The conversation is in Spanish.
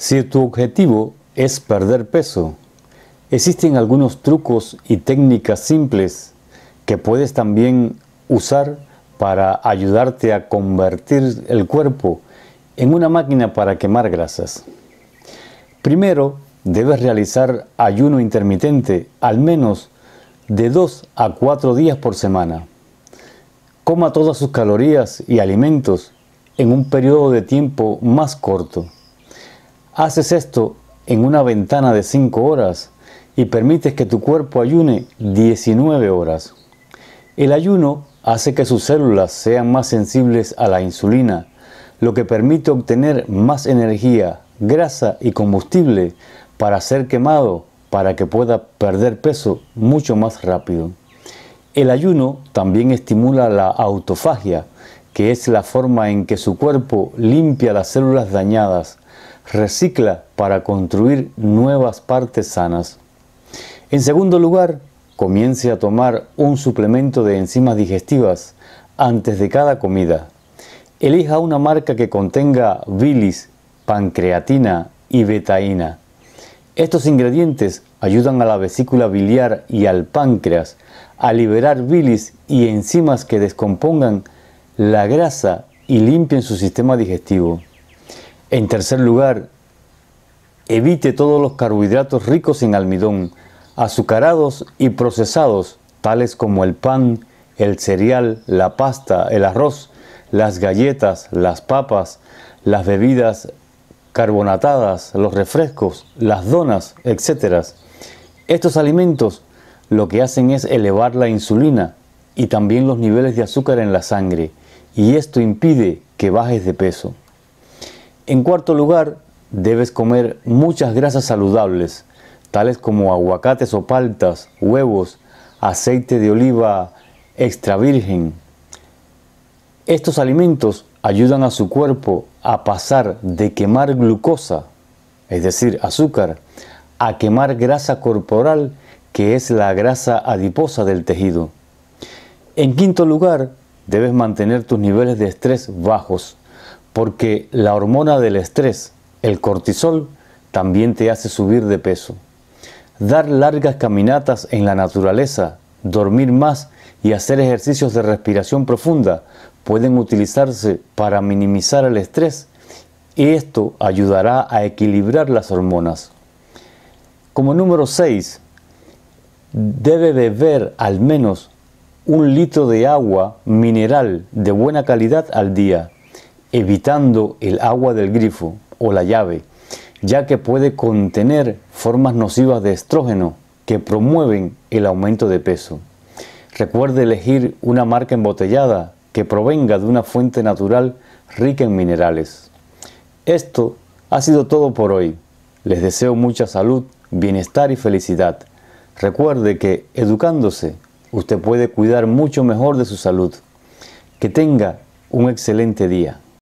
Si tu objetivo es perder peso, existen algunos trucos y técnicas simples que puedes también usar para ayudarte a convertir el cuerpo en una máquina para quemar grasas. Primero, debes realizar ayuno intermitente al menos de 2 a 4 días por semana. Coma todas sus calorías y alimentos en un periodo de tiempo más corto. Haces esto en una ventana de 5 horas y permites que tu cuerpo ayune 19 horas. El ayuno hace que sus células sean más sensibles a la insulina, lo que permite obtener más energía, grasa y combustible para ser quemado para que pueda perder peso mucho más rápido. El ayuno también estimula la autofagia, que es la forma en que su cuerpo limpia las células dañadas, recicla para construir nuevas partes sanas. En segundo lugar, comience a tomar un suplemento de enzimas digestivas antes de cada comida. Elija una marca que contenga bilis, pancreatina y betaína. Estos ingredientes ayudan a la vesícula biliar y al páncreas a liberar bilis y enzimas que descompongan la grasa y limpien su sistema digestivo. En tercer lugar, evite todos los carbohidratos ricos en almidón, azucarados y procesados, tales como el pan, el cereal, la pasta, el arroz, las galletas, las papas, las bebidas carbonatadas, los refrescos, las donas, etc. Estos alimentos lo que hacen es elevar la insulina y también los niveles de azúcar en la sangre, y esto impide que bajes de peso. En cuarto lugar, debes comer muchas grasas saludables, tales como aguacates o paltas, huevos, aceite de oliva extra virgen. Estos alimentos ayudan a su cuerpo a pasar de quemar glucosa, es decir, azúcar, a quemar grasa corporal, que es la grasa adiposa del tejido. En quinto lugar, debes mantener tus niveles de estrés bajos porque la hormona del estrés, el cortisol, también te hace subir de peso. Dar largas caminatas en la naturaleza, dormir más y hacer ejercicios de respiración profunda pueden utilizarse para minimizar el estrés y esto ayudará a equilibrar las hormonas. Como número 6, debe beber al menos un litro de agua mineral de buena calidad al día evitando el agua del grifo o la llave, ya que puede contener formas nocivas de estrógeno que promueven el aumento de peso. Recuerde elegir una marca embotellada que provenga de una fuente natural rica en minerales. Esto ha sido todo por hoy. Les deseo mucha salud, bienestar y felicidad. Recuerde que educándose usted puede cuidar mucho mejor de su salud. Que tenga un excelente día.